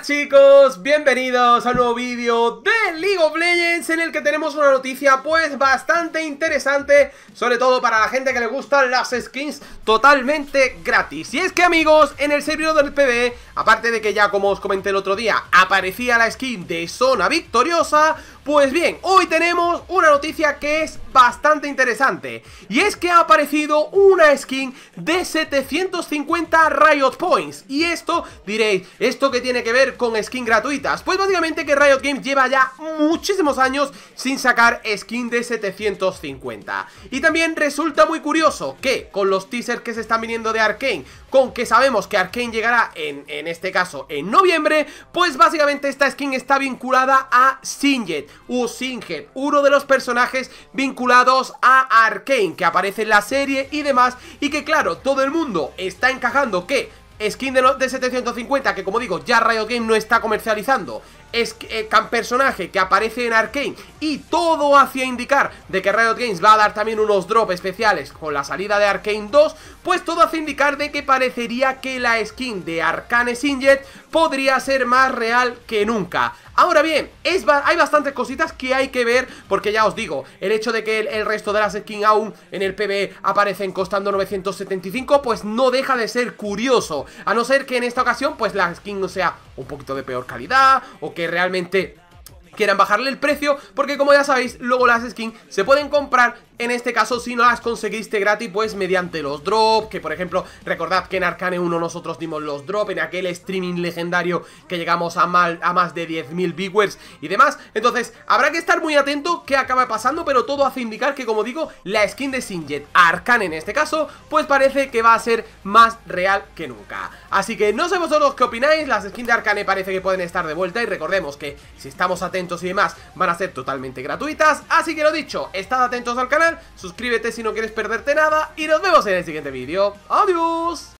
chicos, bienvenidos a un nuevo vídeo de League of Legends en el que tenemos una noticia pues bastante interesante Sobre todo para la gente que le gustan las skins totalmente gratis Y es que amigos, en el servidor del PB, aparte de que ya como os comenté el otro día Aparecía la skin de Zona Victoriosa Pues bien, hoy tenemos una noticia que es bastante interesante. Y es que ha aparecido una skin de 750 Riot Points. Y esto, diréis, ¿esto que tiene que ver con skin gratuitas? Pues básicamente que Riot Games lleva ya muchísimos años sin sacar skin de 750. Y también resulta muy curioso que con los teasers que se están viniendo de Arkane, con que sabemos que Arkane llegará en, este caso en noviembre, pues básicamente esta skin está vinculada a Singed o Sinjet, uno de los personajes vinculados a Arkane, que aparece en la serie y demás, y que claro, todo el mundo está encajando que skin de, de 750, que como digo, ya Riot Game no está comercializando, es eh, personaje que aparece en Arkane y todo hacía indicar de que Riot Games va a dar también unos drops especiales con la salida de Arkane 2, pues todo hace indicar de que parecería que la skin de Arcane Sinjet podría ser más real que nunca. Ahora bien, hay bastantes cositas que hay que ver Porque ya os digo, el hecho de que el, resto de las skins aún en el PvE aparecen costando 975 Pues no deja de ser curioso A no ser que en esta ocasión pues la skin no sea un poquito de peor calidad O que realmente quieran bajarle el precio Porque como ya sabéis, luego las skins se pueden comprar en este caso, si no las conseguiste gratis, pues mediante los drops, que por ejemplo, recordad que en Arcane 1 nosotros dimos los drops en aquel streaming legendario que llegamos a, más de 10.000 viewers y demás. Entonces, habrá que estar muy atento qué acaba pasando, pero todo hace indicar que, como digo, la skin de Sinjet, Arcane en este caso, pues parece que va a ser más real que nunca. Así que no sé vosotros qué opináis, las skins de Arcane parece que pueden estar de vuelta y recordemos que si estamos atentos y demás van a ser totalmente gratuitas. Así que lo dicho, estad atentos al canal suscríbete si no quieres perderte nada y nos vemos en el siguiente vídeo. ¡Adiós!